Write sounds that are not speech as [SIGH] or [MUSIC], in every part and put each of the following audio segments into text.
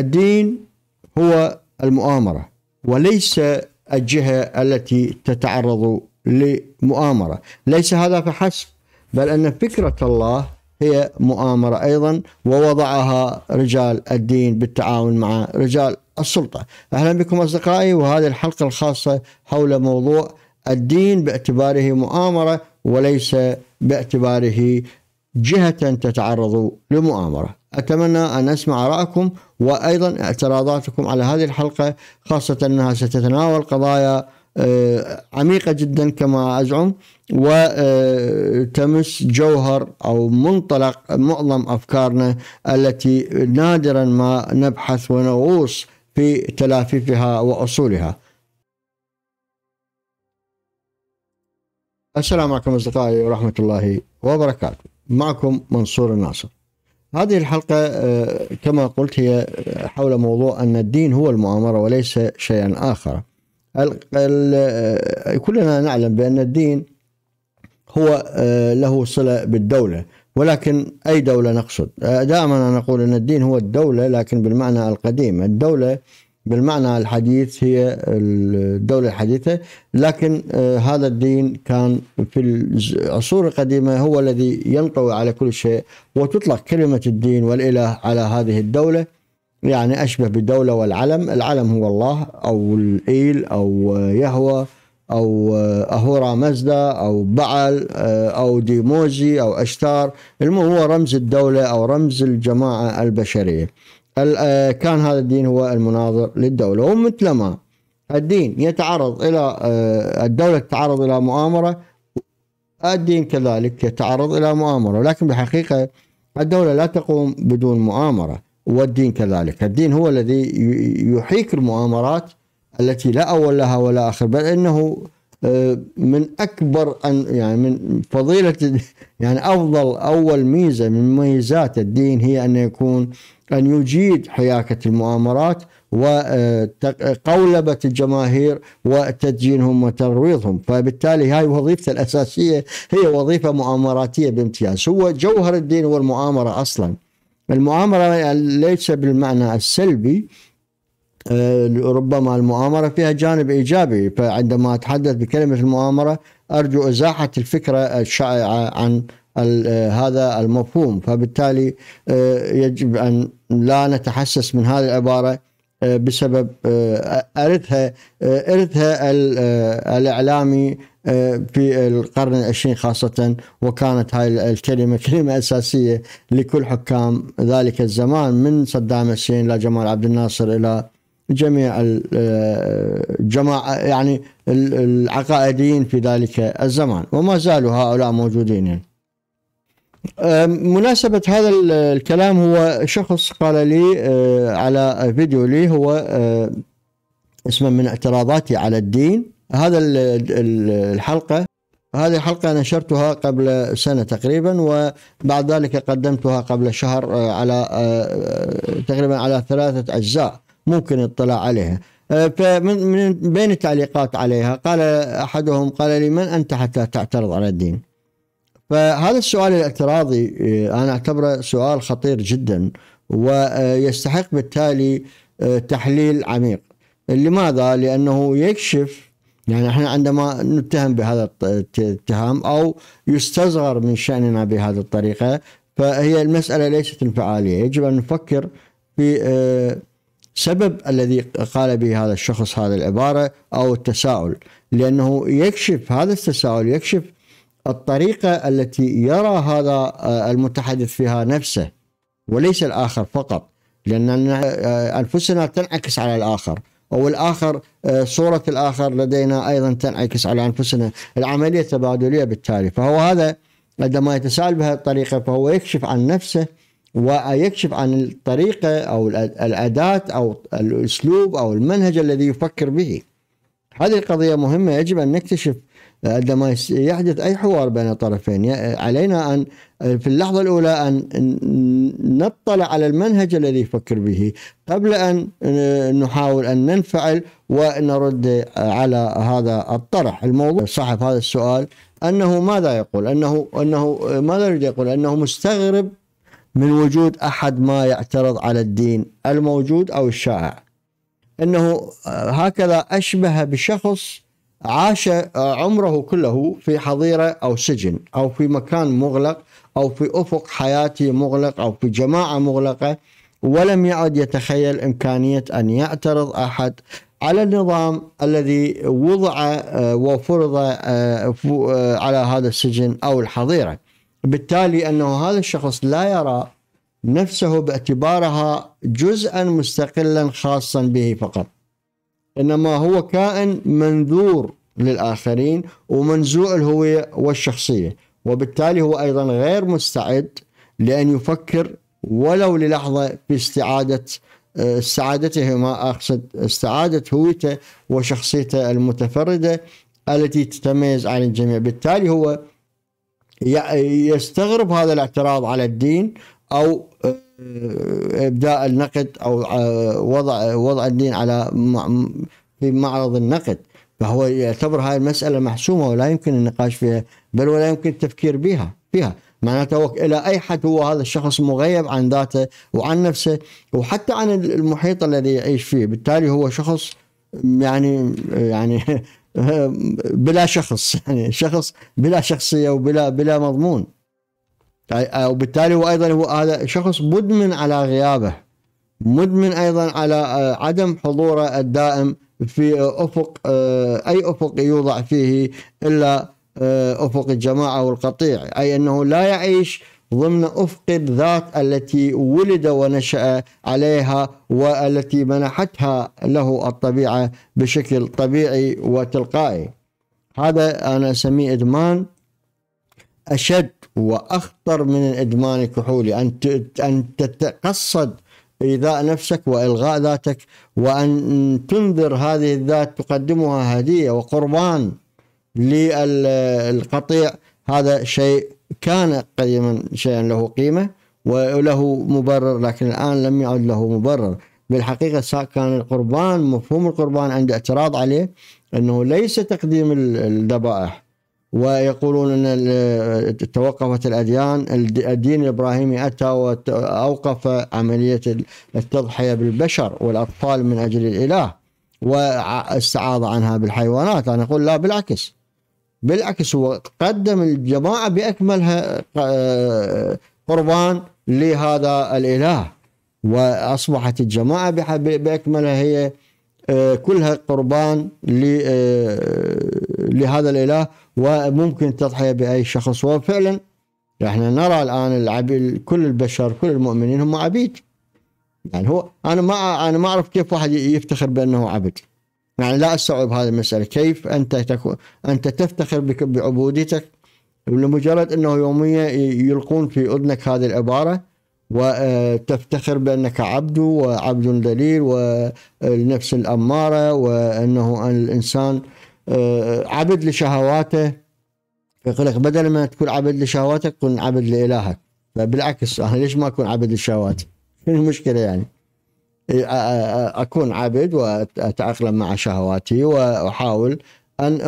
الدين هو المؤامرة وليس الجهة التي تتعرض لمؤامرة ليس هذا فحسب بل أن فكرة الله هي مؤامرة أيضا ووضعها رجال الدين بالتعاون مع رجال السلطة أهلا بكم أصدقائي وهذه الحلقة الخاصة حول موضوع الدين باعتباره مؤامرة وليس باعتباره جهة تتعرض لمؤامرة أتمنى أن أسمع رأيكم وأيضا اعتراضاتكم على هذه الحلقة خاصة أنها ستتناول قضايا آه، عميقة جدا كما أزعم وتمس آه، جوهر أو منطلق معظم أفكارنا التي نادرا ما نبحث ونغوص في تلافيفها وأصولها السلام عليكم أصدقائي ورحمة الله وبركاته معكم منصور الناصر هذه الحلقة آه، كما قلت هي حول موضوع أن الدين هو المؤامرة وليس شيئا آخر آه، كلنا نعلم بأن الدين هو آه، له صلة بالدولة ولكن أي دولة نقصد دائما نقول أن الدين هو الدولة لكن بالمعنى القديم الدولة بالمعنى الحديث هي الدولة الحديثة لكن آه، هذا الدين كان في العصور القديمة هو الذي ينطوي على كل شيء وتطلق كلمة الدين والإله على هذه الدولة يعني أشبه بالدولة والعلم العلم هو الله أو الإيل أو آه، يهوى أو آه، أهورا مزدا أو بعل أو ديموزي أو أشتار المهم هو رمز الدولة أو رمز الجماعة البشرية آه، كان هذا الدين هو المناظر للدولة ومثلما الدين يتعرض إلى آه، الدولة تتعرض إلى مؤامرة الدين كذلك يتعرض إلى مؤامرة لكن بحقيقة الدولة لا تقوم بدون مؤامرة والدين كذلك الدين هو الذي يحيك المؤامرات التي لا أول لها ولا آخر بل أنه من اكبر أن يعني من فضيله يعني افضل اول ميزه من مميزات الدين هي ان يكون ان يجيد حياكه المؤامرات وقولبة آه، الجماهير وتدجينهم وترويضهم فبالتالي هاي وظيفته الأساسية هي وظيفة مؤامراتية بامتياز هو جوهر الدين هو المؤامرة أصلا المؤامرة ليس بالمعنى السلبي آه، ربما المؤامرة فيها جانب إيجابي فعندما أتحدث بكلمة المؤامرة أرجو إزاحة الفكرة الشائعة عن آه، هذا المفهوم فبالتالي آه، يجب أن لا نتحسس من هذه العبارة بسبب أرثها أرثها الإعلامي في القرن العشرين خاصة وكانت هاي الكلمة [LAUGHS] كلمة أساسية لكل حكام ذلك الزمان من صدام حسين إلى جمال عبد الناصر إلى جميع الجماعة آه، يعني العقائديين في ذلك الزمان وما زالوا هؤلاء موجودين يعني. مناسبة هذا الكلام هو شخص قال لي آه، على فيديو لي هو آه، اسمه من اعتراضاتي على الدين هذا الحلقة هذه الحلقة نشرتها قبل سنة تقريبا وبعد ذلك قدمتها قبل شهر على تقريبا على ثلاثة أجزاء ممكن اطلاع عليها أه، فمن بين التعليقات عليها قال احدهم قال لي من انت حتى تعترض على الدين؟ فهذا السؤال الاعتراضي أه، انا اعتبره سؤال خطير جدا ويستحق بالتالي أه، تحليل عميق. لماذا؟ لانه يكشف يعني احنا عندما نتهم بهذا الاتهام او يستصغر من شاننا بهذه الطريقه فهي المساله ليست انفعاليه، يجب ان نفكر في سبب الذي قال به هذا الشخص هذه العبارة أو التساؤل لأنه يكشف هذا التساؤل يكشف الطريقة التي يرى هذا آه، المتحدث فيها نفسه وليس الآخر فقط لأن أنفسنا تنعكس على الآخر أو الآخر آه، صورة الآخر لدينا أيضا تنعكس على أنفسنا العملية تبادلية بالتالي فهو هذا عندما يتساءل بهذه الطريقة فهو يكشف عن نفسه ويكشف عن الطريقة أو الأداة أو الأسلوب أو المنهج الذي يفكر به هذه القضية مهمة يجب أن نكتشف عندما يحدث أي حوار بين طرفين علينا أن في اللحظة الأولى أن نطلع على المنهج الذي يفكر به قبل أن نحاول أن ننفعل ونرد على هذا الطرح الموضوع صاحب هذا السؤال أنه ماذا يقول أنه, أنه ماذا يريد يقول أنه مستغرب من وجود احد ما يعترض على الدين الموجود او الشائع انه آه، هكذا اشبه بشخص عاش آه، عمره كله في حظيره او سجن او في مكان مغلق او في افق حياتي مغلق او في جماعه مغلقه ولم يعد يتخيل امكانيه ان يعترض احد على النظام الذي وضع آه، وفرض على هذا السجن او الحظيره. بالتالي انه هذا الشخص لا يرى نفسه باعتبارها جزءا مستقلا خاصا به فقط انما هو كائن منذور للاخرين ومنزوع الهويه والشخصيه وبالتالي هو ايضا غير مستعد لان يفكر ولو للحظه في استعاده آه، سعادته ما اقصد استعاده هويته وشخصيته المتفرده التي تتميز عن الجميع، بالتالي هو يستغرب هذا الاعتراض على الدين او آه، ابداء النقد او آه، وضع وضع الدين على في معرض النقد فهو يعتبر هذه المساله محسومه ولا يمكن النقاش فيها بل ولا يمكن التفكير بها فيها معناته الى اي حد هو هذا الشخص مغيب عن ذاته وعن نفسه وحتى عن المحيط الذي يعيش فيه بالتالي هو شخص يعني يعني [LAUGHS] بلا شخص [LAUGHS] يعني شخص بلا شخصيه وبلا بلا مضمون وبالتالي هو ايضا هو هذا شخص مدمن على غيابه مدمن ايضا على آه، عدم حضوره الدائم في افق آه، اي افق يوضع فيه الا آه، افق الجماعه والقطيع اي انه لا يعيش ضمن افق الذات التي ولد ونشا عليها والتي منحتها له الطبيعه بشكل طبيعي وتلقائي هذا انا اسميه ادمان اشد واخطر من الادمان الكحولي ان ان تتقصد ايذاء نفسك والغاء ذاتك وان تنذر هذه الذات تقدمها هديه وقربان للقطيع هذا شيء كان قديما شيئا له قيمة وله مبرر لكن الآن لم يعد له مبرر بالحقيقة كان القربان مفهوم القربان عند اعتراض عليه أنه ليس تقديم الذبائح ويقولون أن توقفت الأديان الدين الإبراهيمي أتى وأوقف عملية التضحية بالبشر والأطفال من أجل الإله واستعاض عنها بالحيوانات أنا أقول لا بالعكس بالعكس هو قدم الجماعة بأكملها قربان لهذا الإله وأصبحت الجماعة بأكملها هي آه، كلها قربان آه، لهذا الإله وممكن تضحية بأي شخص وفعلا احنا نرى الآن العبيد كل البشر كل المؤمنين هم عبيد يعني هو أنا ما أنا ما أعرف كيف واحد يفتخر بأنه عبد يعني لا استوعب هذه المساله كيف انت تكون انت تفتخر بعبوديتك لمجرد انه يوميا يلقون في اذنك هذه العباره وتفتخر بانك عبد وعبد ذليل والنفس الاماره وانه الانسان آه، عبد لشهواته يقول لك بدل ما تكون عبد لشهواتك كن عبد لالهك فبالعكس انا ليش ما اكون عبد لشهواتي؟ المشكله يعني إيه، اكون عبد واتاقلم مع شهواتي واحاول ان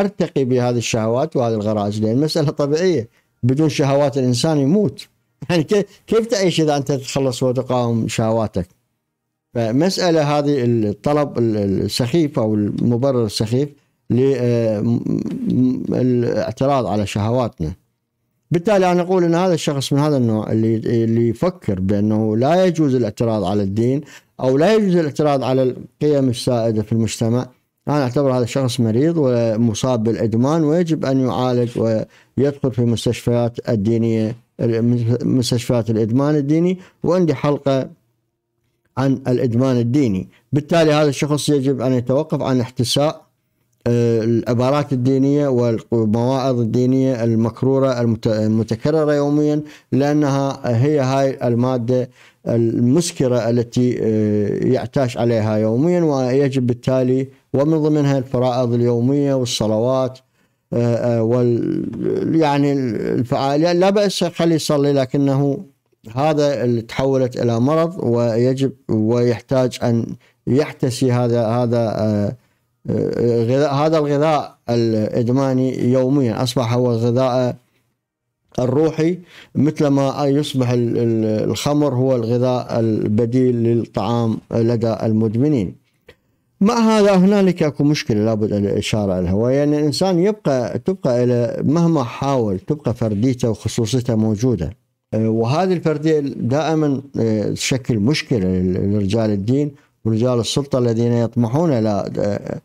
ارتقي بهذه الشهوات وهذه الغرائز لان المساله طبيعيه بدون شهوات الانسان يموت [LAUGHS] يعني كيف تعيش اذا انت تتخلص وتقاوم شهواتك فمساله هذه الطلب السخيف او المبرر السخيف للاعتراض على شهواتنا بالتالي انا اقول ان هذا الشخص من هذا النوع اللي اللي يفكر بانه لا يجوز الاعتراض على الدين او لا يجوز الاعتراض على القيم السائده في المجتمع انا اعتبر هذا الشخص مريض ومصاب بالادمان ويجب ان يعالج ويدخل في المستشفيات الدينيه مستشفيات الادمان الديني وعندي حلقه عن الادمان الديني بالتالي هذا الشخص يجب ان يتوقف عن احتساء العبارات الدينية والمواعظ الدينية المكرورة المتكررة يوميا لأنها هي هاي المادة المسكرة التي آه، يعتاش عليها يوميا ويجب بالتالي ومن ضمنها الفرائض اليومية والصلوات آه، آه، وال يعني الفعالية يعني لا بأس خلي يصلي لكنه هذا اللي تحولت إلى مرض ويجب ويحتاج أن يحتسي هذا هذا غذاء هذا الغذاء الادماني يوميا اصبح هو الغذاء الروحي مثل ما يصبح الخمر هو الغذاء البديل للطعام لدى المدمنين مع هذا هنالك اكو مشكله لابد الاشاره لها وهي ان الانسان يبقى تبقى الى مهما حاول تبقى فرديته وخصوصيته موجوده وهذه الفرديه دائما تشكل مشكله لرجال الدين ورجال السلطة الذين يطمحون إلى آه،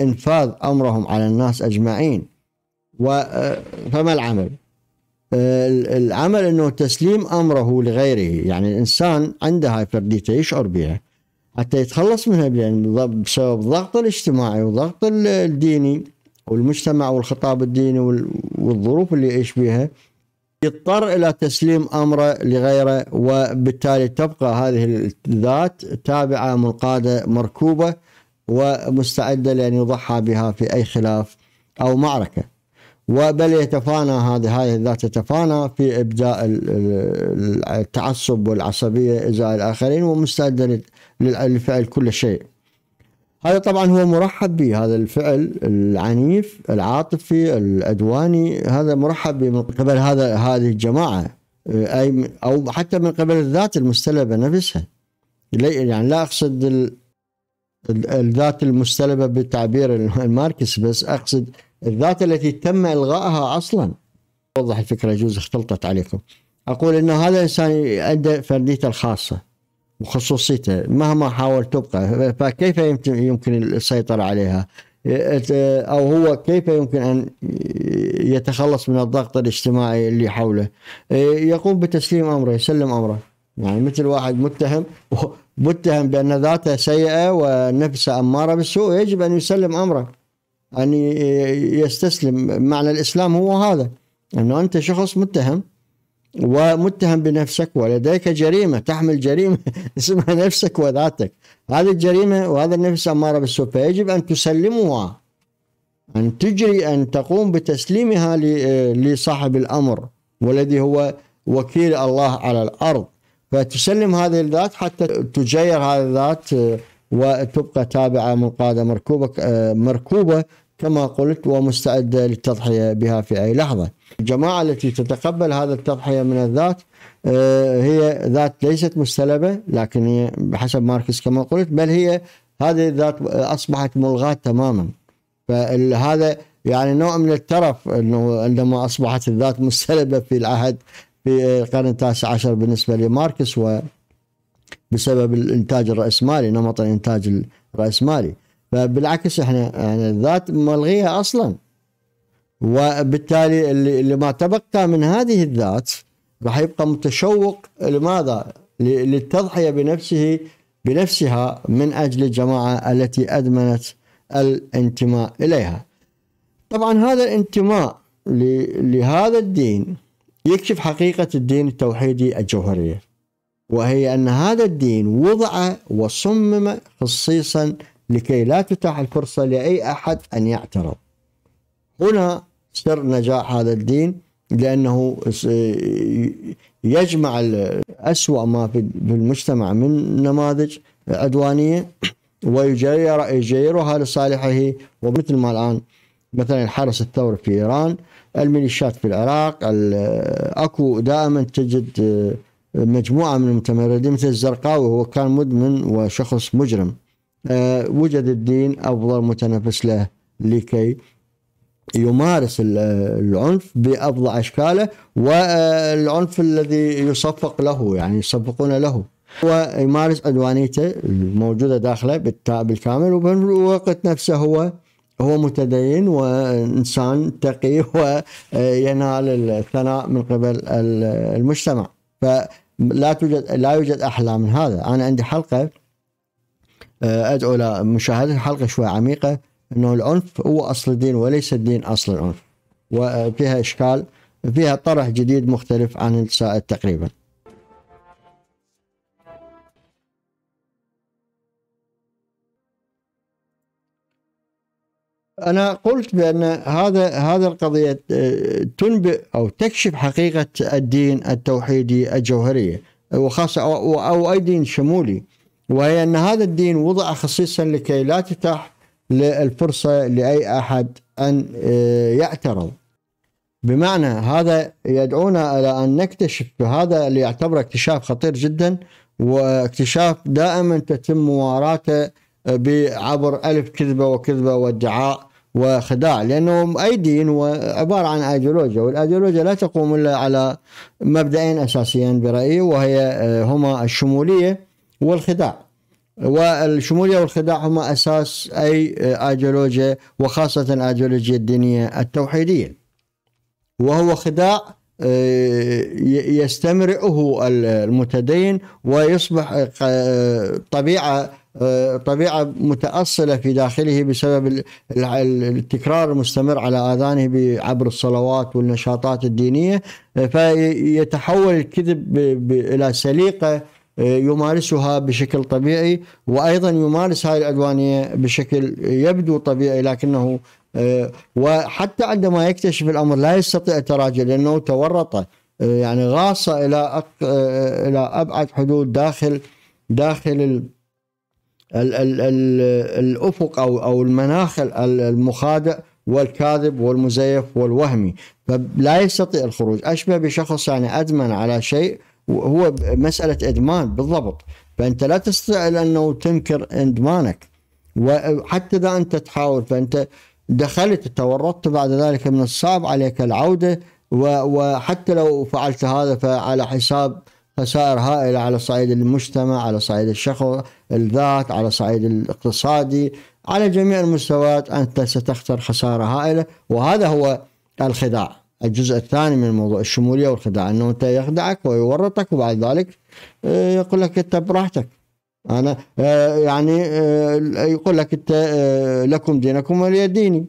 إنفاذ أمرهم على الناس أجمعين آه، فما العمل آه، العمل أنه تسليم أمره لغيره يعني الإنسان عنده هاي فرديته يشعر بها حتى يتخلص منها يعني بسبب الضغط الاجتماعي والضغط الديني والمجتمع والخطاب الديني والظروف اللي يعيش بها يضطر الى تسليم امره لغيره وبالتالي تبقى هذه الذات تابعه منقاده مركوبه ومستعده لان يضحى بها في اي خلاف او معركه وبل يتفانى هذه هذه الذات تتفانى في ابداء التعصب والعصبيه ازاء الاخرين ومستعده لفعل كل شيء. هذا طبعا هو مرحب به هذا الفعل العنيف العاطفي العدواني هذا مرحب به من قبل هذا هذه الجماعه اي او حتى من قبل الذات المستلبه نفسها يعني لا اقصد الذات المستلبه بالتعبير الماركس بس اقصد الذات التي تم الغائها اصلا اوضح الفكره يجوز اختلطت عليكم اقول انه هذا انسان عنده فرديته الخاصه وخصوصيته مهما حاول تبقى فكيف يمكن السيطرة عليها أو هو كيف يمكن أن يتخلص من الضغط الاجتماعي اللي حوله يقوم بتسليم أمره يسلم أمره يعني مثل واحد متهم متهم بأن ذاته سيئة ونفسه أمارة بالسوء يجب أن يسلم أمره أن يستسلم معنى الإسلام هو هذا أنه أنت شخص متهم ومتهم بنفسك ولديك جريمة تحمل جريمة [LAUGHS] اسمها نفسك وذاتك هذه الجريمة وهذا النفس أمارة بالسوء فيجب أن تسلمها أن تجري أن تقوم بتسليمها آه، لصاحب الأمر والذي هو وكيل الله على الأرض فتسلم هذه الذات حتى تجير هذه الذات آه، وتبقى تابعة منقادة مركوبة آه، مركوبة كما قلت ومستعدة للتضحية بها في أي لحظة الجماعة التي تتقبل هذا التضحية من الذات آه، هي ذات ليست مستلبة لكن هي بحسب ماركس كما قلت بل هي هذه الذات أصبحت ملغاة تماما فهذا يعني نوع من الترف أنه عندما أصبحت الذات مستلبة في العهد في القرن التاسع عشر بالنسبة لماركس وبسبب الإنتاج الرأسمالي نمط الإنتاج الرأسمالي فبالعكس احنا يعني الذات ملغية أصلاً وبالتالي اللي اللي ما تبقى من هذه الذات راح يبقى متشوق لماذا؟ للتضحيه بنفسه بنفسها من اجل الجماعه التي ادمنت الانتماء اليها. طبعا هذا الانتماء لهذا الدين يكشف حقيقه الدين التوحيدي الجوهريه. وهي ان هذا الدين وضع وصمم خصيصا لكي لا تتاح الفرصه لاي احد ان يعترض. هنا سر نجاح هذا الدين لأنه يجمع أسوأ ما في المجتمع من نماذج عدوانية ويجير يجيرها لصالحه ومثل ما الآن مثلا الحرس الثوري في إيران الميليشيات في العراق أكو دائما تجد آه، مجموعة من المتمردين مثل الزرقاوي هو كان مدمن وشخص مجرم آه، وجد الدين أفضل متنفس له لكي يمارس العنف بأفظع أشكاله والعنف الذي يصفق له يعني يصفقون له ويمارس عدوانيته الموجودة داخله بالكامل وبالوقت نفسه هو هو متدين وإنسان تقي [LAUGHS] وينال الثناء من قبل المجتمع فلا توجد لا يوجد أحلى من هذا أنا عندي حلقة أدعو لمشاهدة حلقة شوي عميقة انه العنف هو اصل الدين وليس الدين اصل العنف وفيها اشكال فيها طرح جديد مختلف عن السائد تقريبا انا قلت بان هذا هذا القضيه آه، تنبئ او تكشف حقيقه الدين التوحيدي الجوهريه وخاصه او, أو اي دين شمولي وهي ان هذا الدين وضع خصيصا لكي لا تتاح للفرصة لأي أحد أن آه، يعترض بمعنى هذا يدعونا إلى أن نكتشف هذا اللي يعتبره اكتشاف خطير جدا واكتشاف دائما تتم مواراته آه، عبر ألف كذبة وكذبة وادعاء وخداع لأنه أي دين هو عبارة عن أيديولوجيا والأيديولوجيا لا تقوم إلا على مبدأين أساسيين برأيي وهي آه، هما الشمولية والخداع والشمولية والخداع هما أساس أي آه، أيديولوجيا وخاصة الايديولوجيا الدينية التوحيدية وهو خداع آه، يستمرئه المتدين ويصبح آه، طبيعة طبيعة متأصلة في داخله بسبب التكرار المستمر على آذانه عبر الصلوات والنشاطات الدينية فيتحول الكذب إلى سليقة آه، يمارسها بشكل طبيعي وايضا يمارس هاي العدوانيه بشكل يبدو طبيعي لكنه آه، وحتى عندما يكتشف الامر لا يستطيع التراجع لانه تورط آه، يعني غاص الى الى ابعد حدود داخل داخل الـ الـ الـ الـ الافق او او المناخ المخادع والكاذب والمزيف والوهمي فلا يستطيع الخروج اشبه بشخص يعني ادمن على شيء هو مساله ادمان بالضبط فانت لا تستطيع انه تنكر ادمانك وحتى اذا انت تحاول فانت دخلت تورطت بعد ذلك من الصعب عليك العوده وحتى لو فعلت هذا فعلى حساب خسائر هائلة على صعيد المجتمع على صعيد الشخص الذات على صعيد الاقتصادي على جميع المستويات أنت ستخسر خسارة هائلة وهذا هو الخداع الجزء الثاني من موضوع الشموليه والخداع انه انت يخدعك ويورطك وبعد ذلك آه، يقول لك انت براحتك انا آه، يعني آه، يقول لك انت لكم دينكم ولي ديني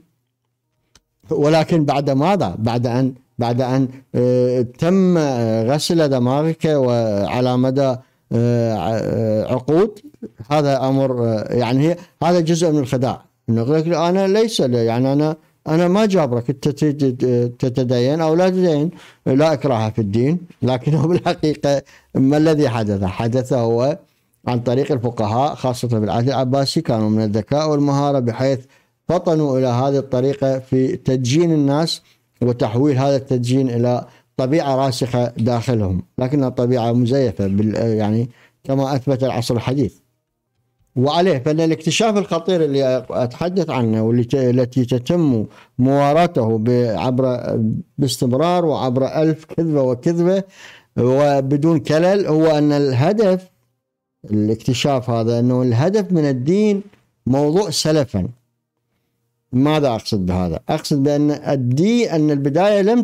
ولكن بعد ماذا؟ بعد ان بعد ان تم غسل دماغك وعلى مدى عقود هذا امر يعني هذا جزء من الخداع انه يقول لك انا ليس يعني انا أنا ما جابرك أنت تتدين أو لا تدين لا إكراه في الدين لكنه [LAUGHS] بالحقيقة ما الذي حدث حدث هو عن طريق الفقهاء خاصة بالعهد العباسي كانوا من الذكاء والمهارة بحيث فطنوا إلى هذه الطريقة في تدجين الناس وتحويل هذا التدجين إلى طبيعة راسخة داخلهم لكنها طبيعة مزيفة يعني كما أثبت العصر الحديث وعليه فان الاكتشاف الخطير اللي اتحدث عنه والتي التي تتم مواراته عبر باستمرار وعبر ألف كذبه وكذبه وبدون كلل هو ان الهدف الاكتشاف هذا انه الهدف من الدين موضوع سلفا ماذا اقصد بهذا؟ اقصد بان الدين ان البدايه لم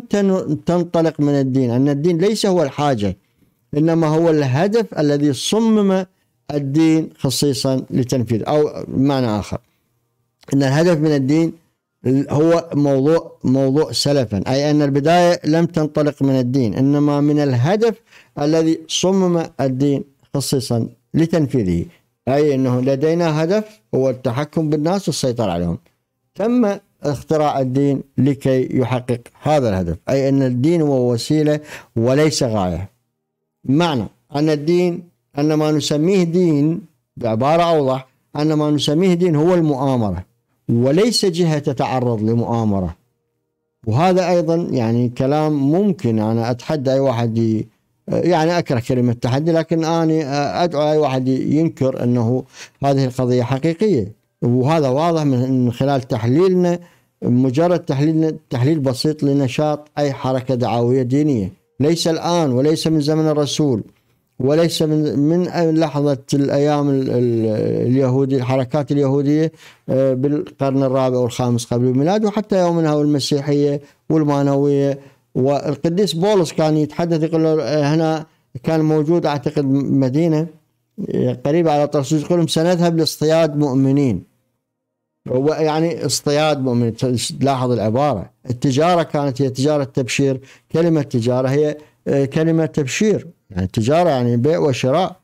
تنطلق من الدين، ان الدين ليس هو الحاجه انما هو الهدف الذي صمم الدين خصيصا لتنفيذ أو بمعنى آخر أن الهدف من الدين هو موضوع موضوع سلفا أي أن البداية لم تنطلق من الدين إنما من الهدف الذي صمم الدين خصيصا لتنفيذه أي أنه لدينا هدف هو التحكم بالناس والسيطرة عليهم تم اختراع الدين لكي يحقق هذا الهدف أي أن الدين هو وسيلة وليس غاية معنى أن الدين أن ما نسميه دين بعبارة أوضح أن ما نسميه دين هو المؤامرة وليس جهة تتعرض لمؤامرة وهذا أيضا يعني كلام ممكن أنا أتحدى أي واحد يعني أكره كلمة تحدي لكن أنا أدعو أي واحد ينكر أنه هذه القضية حقيقية وهذا واضح من خلال تحليلنا مجرد تحليلنا تحليل بسيط لنشاط أي حركة دعوية دينية ليس الآن وليس من زمن الرسول وليس من من لحظة الأيام اليهودي الحركات اليهودية آه، بالقرن الرابع والخامس قبل الميلاد وحتى يومنا والمسيحيه والمانوية والقديس بولس كان يتحدث يقول له آه، هنا كان موجود أعتقد مدينة آه، قريبة على طرسوس يقول لهم سنذهب لاصطياد مؤمنين هو يعني اصطياد مؤمنين لاحظ العبارة التجارة كانت هي تجارة تبشير كلمة تجارة هي كلمة تبشير يعني التجاره يعني بيع وشراء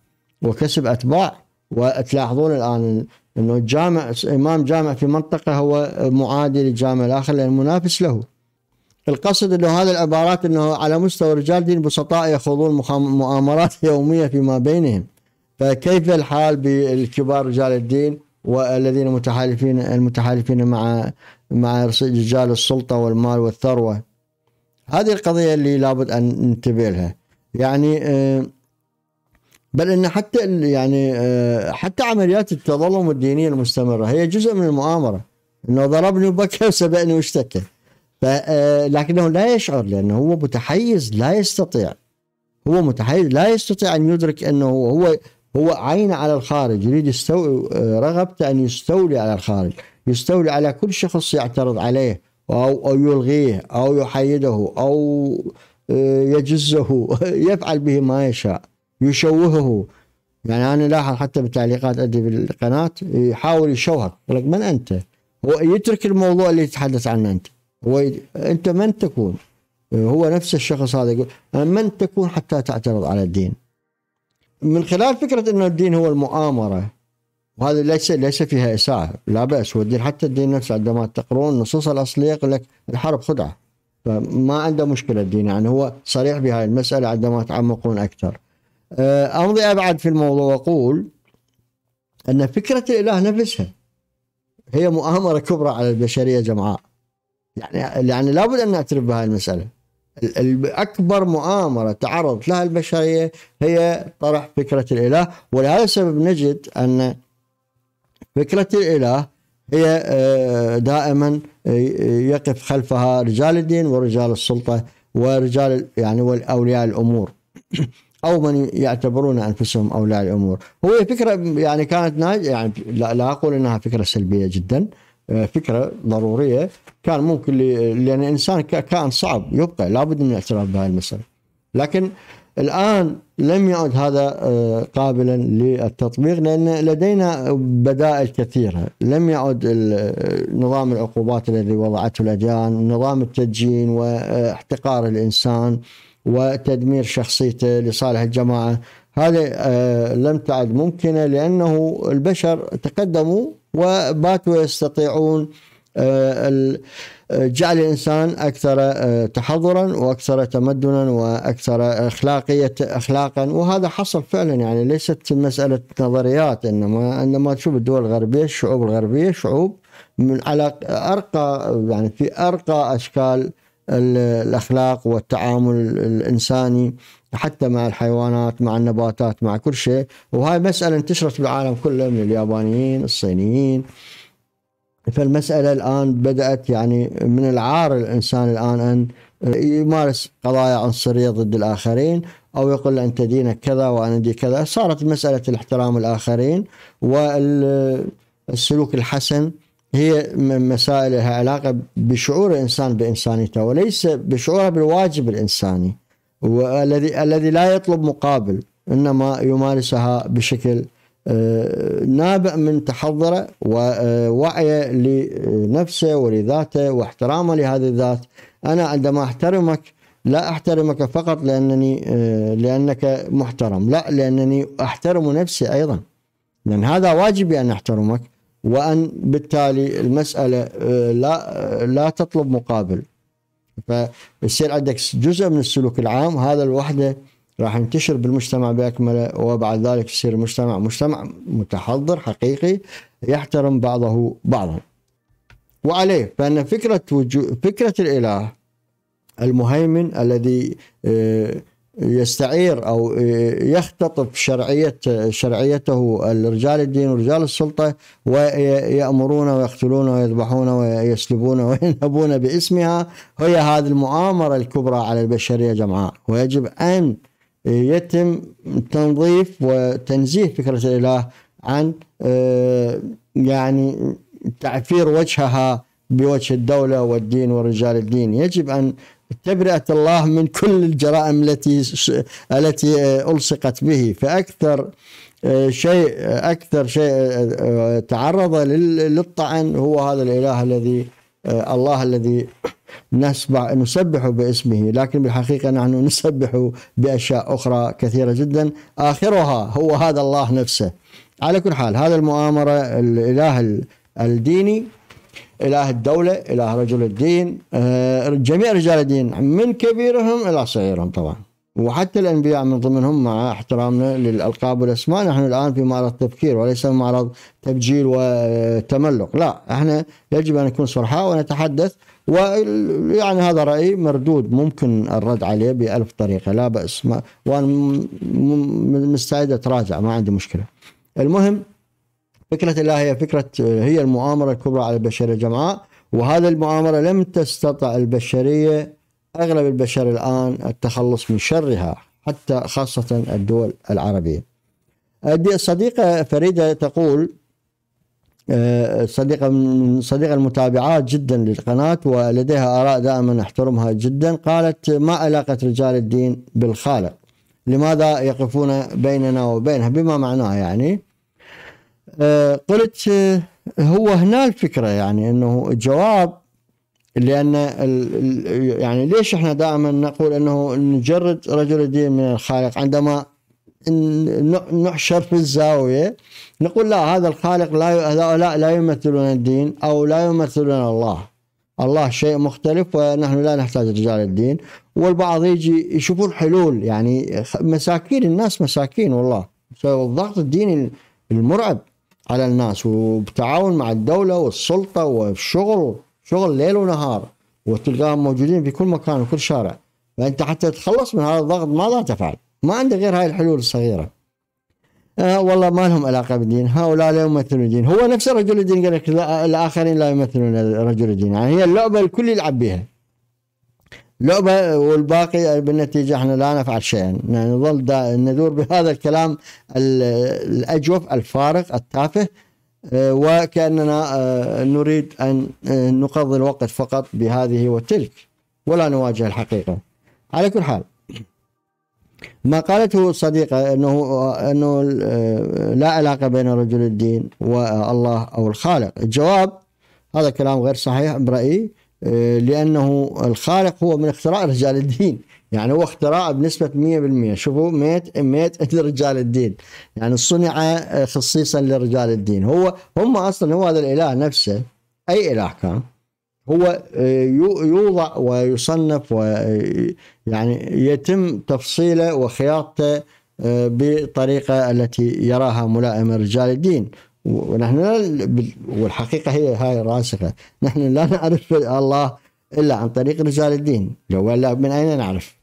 وكسب اتباع وتلاحظون الان انه الجامع امام جامع في منطقه هو معادي للجامع الاخر لأنه منافس له. القصد انه هذه العبارات انه على مستوى رجال دين بسطاء يخوضون مؤامرات [LAUGHS] يوميه فيما بينهم. فكيف الحال بالكبار رجال الدين والذين متحالفين المتحالفين مع مع رجال السلطه والمال والثروه. هذه القضيه اللي لابد ان ننتبه لها. يعني آه، بل ان حتى يعني آه، حتى عمليات التظلم الدينيه المستمره هي جزء من المؤامره انه ضربني وبكى [LAUGHS] وسبقني واشتكى آه، لكنه لا يشعر لانه هو متحيز لا يستطيع هو متحيز لا يستطيع ان يدرك انه هو هو عين على الخارج يريد يستولي رغبته ان يستولي على الخارج يستولي على كل شخص يعترض عليه او او يلغيه او يحيده او آه، يجزه [LAUGHS] يفعل به ما يشاء يشوهه يعني انا لاحظ حتى بالتعليقات عندي بالقناه يحاول يشوهك يقول لك من انت؟ هو يترك الموضوع اللي يتحدث عنه انت هو ي... انت من تكون؟ آه، هو نفس الشخص هذا يقول من تكون حتى تعترض على الدين؟ من خلال فكره انه الدين هو المؤامره وهذا ليس ليس فيها اساءه لا باس هو حتى الدين نفسه عندما تقرون النصوص الاصليه يقول لك الحرب خدعه فما عنده مشكله الدين يعني هو صريح بهاي المساله عندما تعمقون اكثر آه، امضي ابعد في الموضوع واقول ان فكره الاله نفسها هي مؤامره كبرى على البشريه جمعاء يعني يعني لابد ان نعترف بهاي المساله اكبر مؤامره تعرضت لها البشريه هي طرح فكره الاله ولهذا السبب نجد ان فكره الاله هي آه، دائما آه، يقف خلفها رجال الدين ورجال السلطه ورجال يعني والاولياء الامور [COUGHS] او من يعتبرون انفسهم اولياء الامور هو فكره يعني كانت ناج يعني لا, لا اقول انها فكره سلبيه جدا آه، فكره ضروريه كان ممكن لان الانسان كان صعب يبقى لابد من الاعتراف بهذه المساله لكن الآن لم يعد هذا آه، قابلا للتطبيق لأن لدينا بدائل كثيرة لم يعد نظام العقوبات الذي وضعته الأديان نظام التدجين واحتقار الإنسان وتدمير شخصيته لصالح الجماعة هذه آه، لم تعد ممكنة لأنه البشر تقدموا وباتوا يستطيعون آه، آه، جعل الانسان اكثر آه، تحضرا واكثر تمدنا واكثر اخلاقيه اخلاقا وهذا حصل فعلا يعني ليست مساله نظريات انما عندما تشوف الدول الغربيه الشعوب الغربيه شعوب من على ارقى يعني في ارقى اشكال الاخلاق والتعامل الانساني حتى مع الحيوانات مع النباتات مع كل شيء وهاي مساله انتشرت بالعالم كله من اليابانيين الصينيين فالمسألة الآن بدأت يعني من العار الإنسان الآن أن يمارس قضايا عنصرية ضد الآخرين أو يقول أنت دينك كذا وأنا دي كذا صارت مسألة الاحترام الآخرين والسلوك الحسن هي مسائل لها علاقة بشعور الإنسان بإنسانيته وليس بشعوره بالواجب الإنساني والذي الذي لا يطلب مقابل إنما يمارسها بشكل نابع من تحضره ووعيه آه، لنفسه ولذاته واحترامه لهذه الذات أنا عندما أحترمك لا أحترمك فقط لأنني آه، لأنك محترم لا لأنني أحترم نفسي أيضا لأن هذا واجبي أن أحترمك وأن بالتالي المسألة آه، لا لا تطلب مقابل فيصير عندك جزء من السلوك العام هذا الوحده راح ينتشر بالمجتمع بأكمله وبعد ذلك يصير المجتمع مجتمع متحضر حقيقي يحترم بعضه بعضا وعليه فأن فكرة وجو فكرة الإله المهيمن الذي آه، يستعير أو آه، يختطف شرعية شرعيته الرجال الدين ورجال السلطة ويأمرون ويقتلون ويذبحون ويسلبون وينهبون باسمها هي هذه المؤامرة الكبرى على البشرية جمعاء ويجب أن يتم تنظيف وتنزيه فكرة الإله عن آه، يعني تعفير وجهها بوجه الدولة والدين ورجال الدين يجب أن تبرئة الله من كل الجرائم التي التي آه، ألصقت به فأكثر آه، شيء أكثر شيء تعرض للطعن هو هذا الإله الذي الله الذي نسبح نسبح باسمه لكن بالحقيقة نحن نسبح بأشياء أخرى كثيرة جدا آخرها هو هذا الله نفسه على كل حال هذا المؤامرة الإله الديني إله الدولة إله رجل الدين آه، جميع رجال الدين من كبيرهم إلى صغيرهم طبعا وحتى الأنبياء من ضمنهم مع احترامنا للألقاب والأسماء نحن الآن في معرض تفكير وليس في معرض تبجيل وتملق لا احنا يجب أن نكون صرحاء ونتحدث ويعني هذا رأيي مردود ممكن الرد عليه بألف طريقة لا بأس ما وأنا مستعد أتراجع ما عندي مشكلة المهم فكرة الله هي فكرة هي المؤامرة الكبرى على البشرية جمعاء وهذه المؤامرة لم تستطع البشرية أغلب البشر الآن التخلص من شرها حتى خاصة الدول العربية صديقة فريدة تقول آه، صديقة من صديقة المتابعات جدا للقناة ولديها آراء دائما أحترمها جدا قالت ما علاقة رجال الدين بالخالق لماذا يقفون بيننا وبينها بما معناه يعني آه، قلت آه، هو هنا الفكرة يعني أنه الجواب لأن يعني ليش احنا دائما نقول أنه نجرد رجل الدين من الخالق عندما نحشر في الزاوية نقول لا هذا الخالق لا هؤلاء لا يمثلون الدين أو لا يمثلون الله الله شيء مختلف ونحن لا نحتاج رجال الدين والبعض يجي يشوفون حلول يعني مساكين الناس مساكين والله الضغط الديني المرعب على الناس وبتعاون مع الدولة والسلطة والشغل شغل ليل ونهار وتلقاهم موجودين في كل مكان وكل شارع فأنت حتى تتخلص من هذا الضغط ماذا تفعل؟ ما عنده غير هاي الحلول الصغيرة آه والله ما لهم علاقة بالدين هؤلاء لا يمثلون الدين هو نفسه رجل الدين قال لك الآخرين لا يمثلون رجل الدين يعني هي اللعبة الكل يلعب بها لعبة والباقي بالنتيجة احنا لا نفعل شيئا نظل ندور بهذا الكلام الأجوف الفارغ التافه آه، وكأننا آه، نريد أن آه، نقضي الوقت فقط بهذه وتلك ولا نواجه الحقيقة على كل حال ما قالته صديقة أنه أنه آه، لا علاقة بين رجل الدين والله أو الخالق الجواب هذا كلام غير صحيح برأيي آه، لأنه الخالق هو من اختراع رجال الدين يعني هو اختراع بنسبة 100% شوفوا ميت ميت [LAUGHS] لرجال الدين يعني صنع آه، خصيصا لرجال الدين هو هم أصلا هو هذا الإله نفسه أي إله كان هو آه، يوضع ويصنف ويعني يتم تفصيله وخياطته آه، بطريقة التي يراها ملائمة رجال الدين ونحن والحقيقة هي هاي راسخة نحن لا نعرف الله إلا عن طريق رجال الدين لو من أين نعرف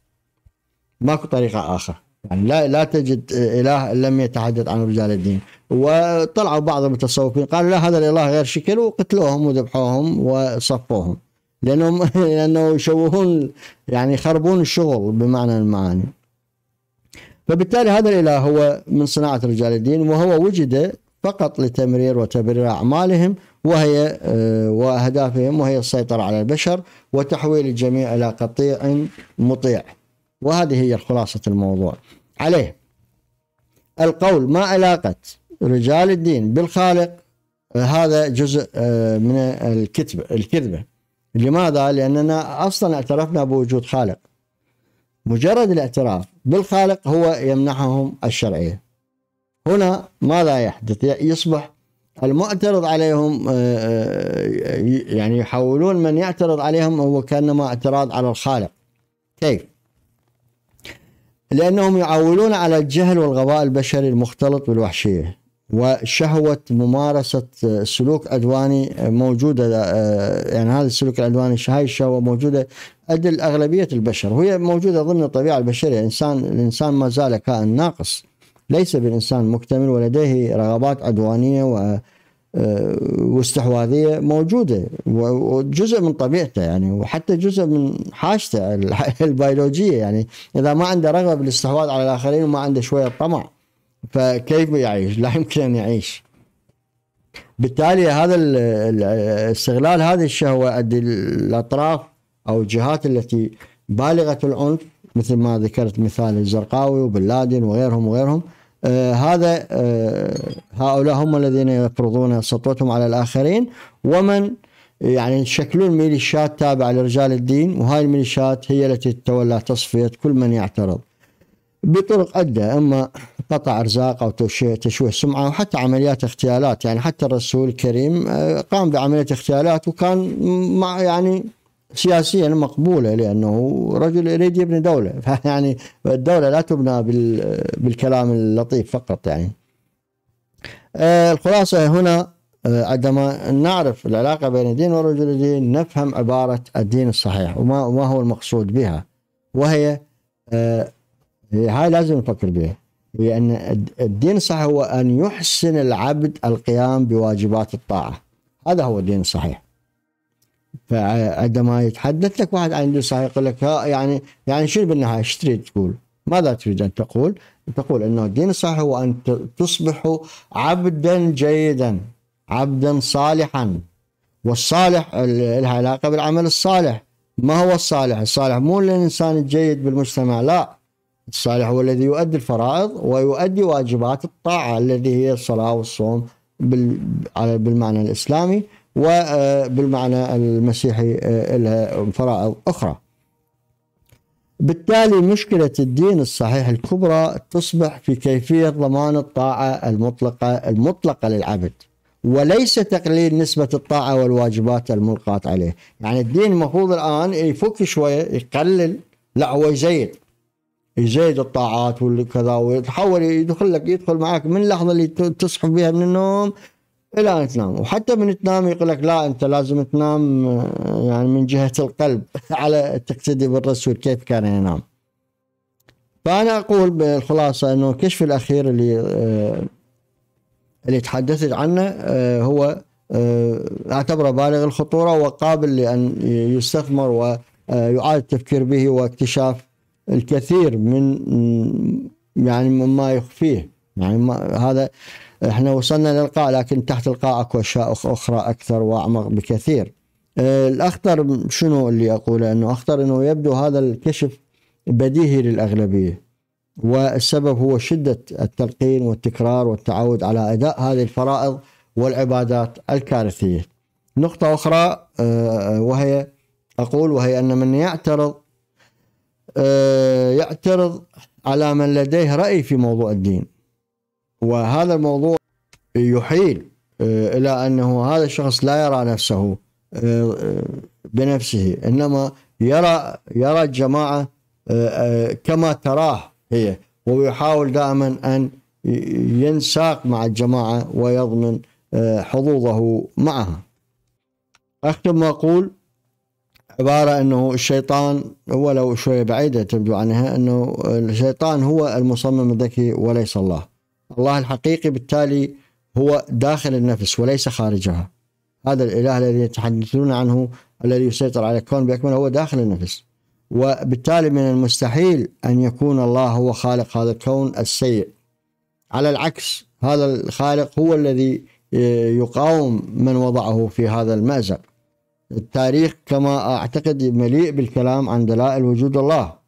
ماكو طريقة آخر يعني لا لا تجد اله لم يتحدث عن رجال الدين وطلعوا بعض المتصوفين قالوا لا هذا الاله غير شكل وقتلوهم وذبحوهم وصفوهم لانهم [LAUGHS] لانه يشوهون يعني يخربون الشغل بمعنى المعاني فبالتالي هذا الاله هو من صناعه رجال الدين وهو وجد فقط لتمرير وتبرير اعمالهم وهي آه، واهدافهم وهي السيطره على البشر وتحويل الجميع الى قطيع مطيع وهذه هي خلاصة الموضوع عليه القول ما علاقة رجال الدين بالخالق آه، هذا جزء آه، من الكتب الكذبة لماذا؟ لأننا أصلا اعترفنا بوجود خالق مجرد الاعتراف بالخالق هو يمنحهم الشرعية هنا ماذا يحدث؟ يصبح المعترض عليهم آه، يعني يحولون من يعترض عليهم هو كانما اعتراض على الخالق كيف؟ لأنهم يعولون على الجهل والغباء البشري المختلط بالوحشية وشهوة ممارسة سلوك عدواني موجودة آه، يعني هذا السلوك العدواني هاي الشهوة موجودة عند أغلبية البشر وهي موجودة ضمن الطبيعة البشرية الإنسان الإنسان ما زال كائن ناقص ليس بالإنسان مكتمل ولديه رغبات عدوانية و آه، واستحواذيه موجوده وجزء من طبيعته يعني وحتى جزء من حاجته [LAUGHS] البيولوجيه يعني اذا ما عنده رغبه بالاستحواذ على الاخرين وما عنده شويه طمع فكيف يعيش؟ لا يمكن ان يعيش. بالتالي هذا استغلال هذه الشهوه عند الاطراف او الجهات التي بالغه العنف مثل ما ذكرت مثال الزرقاوي وبن لادن وغيرهم وغيرهم آه هذا آه هؤلاء هم الذين يفرضون سطوتهم على الآخرين ومن يعني يشكلون ميليشيات تابعة لرجال الدين وهاي الميليشيات هي التي تتولى تصفية كل من يعترض بطرق عدة إما قطع أرزاق أو تشويه سمعة وحتى عمليات اغتيالات يعني حتى الرسول الكريم آه، قام بعملية اغتيالات وكان مع يعني سياسيا مقبولة لأنه رجل يريد يبني دولة [LAUGHS] يعني الدولة لا تبنى بالكلام اللطيف فقط يعني آه، الخلاصة هنا آه، عندما نعرف العلاقة بين الدين ورجل الدين نفهم عبارة الدين الصحيح وما ما هو المقصود بها وهي آه، هاي لازم نفكر بها هي أن الدين الصحيح هو أن يحسن العبد القيام بواجبات الطاعة هذا هو الدين الصحيح فعندما يتحدث لك واحد عنده صحيح يقول لك ها يعني يعني شنو بالنهايه ايش تريد تقول؟ ماذا تريد ان تقول؟ تقول انه الدين الصحيح هو ان تصبح عبدا جيدا عبدا صالحا والصالح لها علاقه بالعمل الصالح ما هو الصالح؟ الصالح مو الانسان الجيد بالمجتمع لا الصالح هو الذي يؤدي الفرائض ويؤدي واجبات الطاعه الذي هي الصلاه والصوم بالمعنى الاسلامي وبالمعنى المسيحي آه، لها فرائض أخرى بالتالي مشكلة الدين الصحيح الكبرى تصبح في كيفية ضمان الطاعة المطلقة المطلقة للعبد وليس تقليل نسبة الطاعة والواجبات الملقاة عليه يعني الدين المفروض الآن يفك شوية يقلل لا هو يزيد يزيد الطاعات والكذا ويتحول يدخل لك يدخل معك من اللحظة اللي تصحو بها من النوم الى إيه، ان تنام وحتى من تنام يقول لك لا انت لازم تنام آه، يعني من جهه القلب [LAUGHS] على تقتدي بالرسول كيف كان ينام فانا اقول بالخلاصه انه الكشف الاخير اللي آه، اللي تحدثت عنه آه، هو اعتبره بالغ الخطوره وقابل لان يستثمر ويعاد التفكير به واكتشاف الكثير من يعني مما يخفيه يعني ما هذا احنا وصلنا للقاع لكن تحت القاع اكو اشياء اخرى اكثر واعمق بكثير آه، الاخطر شنو اللي اقوله انه اخطر انه يبدو هذا الكشف بديهي للاغلبيه والسبب هو شده التلقين والتكرار والتعود على اداء هذه الفرائض والعبادات الكارثيه. نقطه اخرى آه، آه، وهي اقول وهي ان من يعترض يعترض على من لديه راي في موضوع الدين وهذا الموضوع يحيل آه، الى انه هذا الشخص لا يرى نفسه آه، آه، بنفسه انما يرى يرى الجماعه كما تراه هي ويحاول دائما ان ينساق مع الجماعه ويضمن حظوظه معها. اختم واقول عباره انه الشيطان ولو شويه بعيده تبدو عنها انه الشيطان هو المصمم الذكي وليس الله. الله الحقيقي بالتالي هو داخل النفس وليس خارجها هذا الإله الذي يتحدثون عنه الذي يسيطر على الكون بأكمله هو داخل النفس وبالتالي من المستحيل أن يكون الله هو خالق هذا الكون السيء على العكس هذا الخالق هو الذي يقاوم من وضعه في هذا المأزق التاريخ كما أعتقد مليء بالكلام عن دلائل وجود الله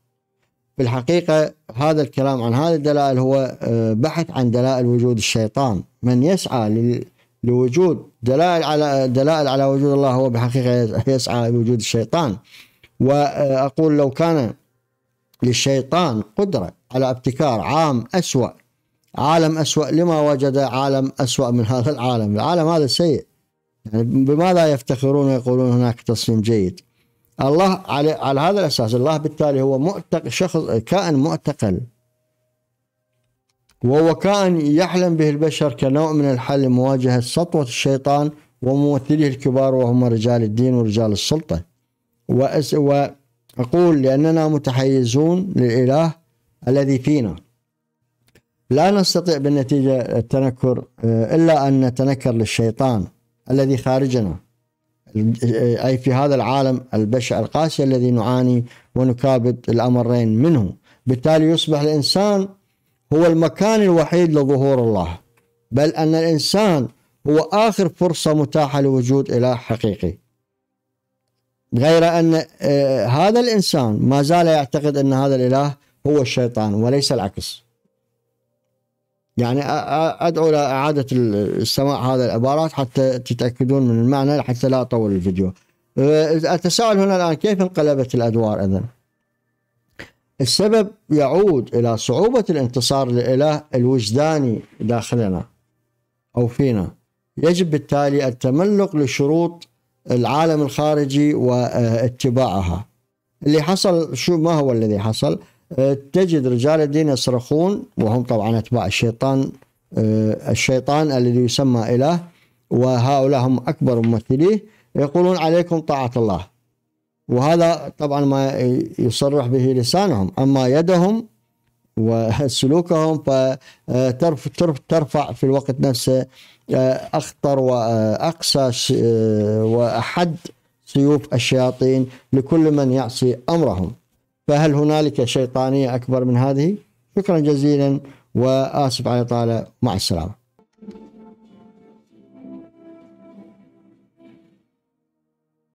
في الحقيقة هذا الكلام عن هذه الدلائل هو آه، بحث عن دلائل وجود الشيطان من يسعى لوجود دلائل على دلائل على وجود الله هو بحقيقة يسعى لوجود الشيطان وأقول آه، لو كان للشيطان قدرة على ابتكار عام أسوأ عالم أسوأ لما وجد عالم أسوأ من هذا العالم العالم هذا سيء يعني بماذا يفتخرون ويقولون هناك تصميم جيد الله على على هذا الاساس الله بالتالي هو معتقل شخص كائن معتقل وهو كائن يحلم به البشر كنوع من الحل لمواجهه سطوه الشيطان وممثليه الكبار وهم رجال الدين ورجال السلطه وأس واقول لاننا متحيزون للاله الذي فينا لا نستطيع بالنتيجه التنكر آه، الا ان نتنكر للشيطان الذي خارجنا أي في هذا العالم البشع القاسي الذي نعاني ونكابد الأمرين منه بالتالي يصبح الإنسان هو المكان الوحيد لظهور الله بل أن الإنسان هو آخر فرصة متاحة لوجود إله حقيقي غير أن آه، هذا الإنسان ما زال يعتقد أن هذا الإله هو الشيطان وليس العكس يعني ادعو لاعاده السماع هذه العبارات حتى تتاكدون من المعنى حتى لا اطول الفيديو. اتساءل هنا الان كيف انقلبت الادوار اذا؟ السبب يعود الى صعوبه الانتصار للاله الوجداني داخلنا او فينا. يجب بالتالي التملق لشروط العالم الخارجي واتباعها. اللي حصل شو ما هو الذي حصل؟ آه، تجد رجال الدين يصرخون وهم طبعا أتباع الشيطان آه، الشيطان الذي يسمى إله وهؤلاء هم أكبر ممثليه يقولون عليكم طاعة الله وهذا طبعا ما يصرح به لسانهم أما يدهم وسلوكهم فترفع في الوقت نفسه آه، أخطر وأقسى وأحد سيوف الشياطين لكل من يعصي أمرهم فهل هنالك شيطانية أكبر من هذه؟ شكرا جزيلا وآسف على الإطالة مع السلامة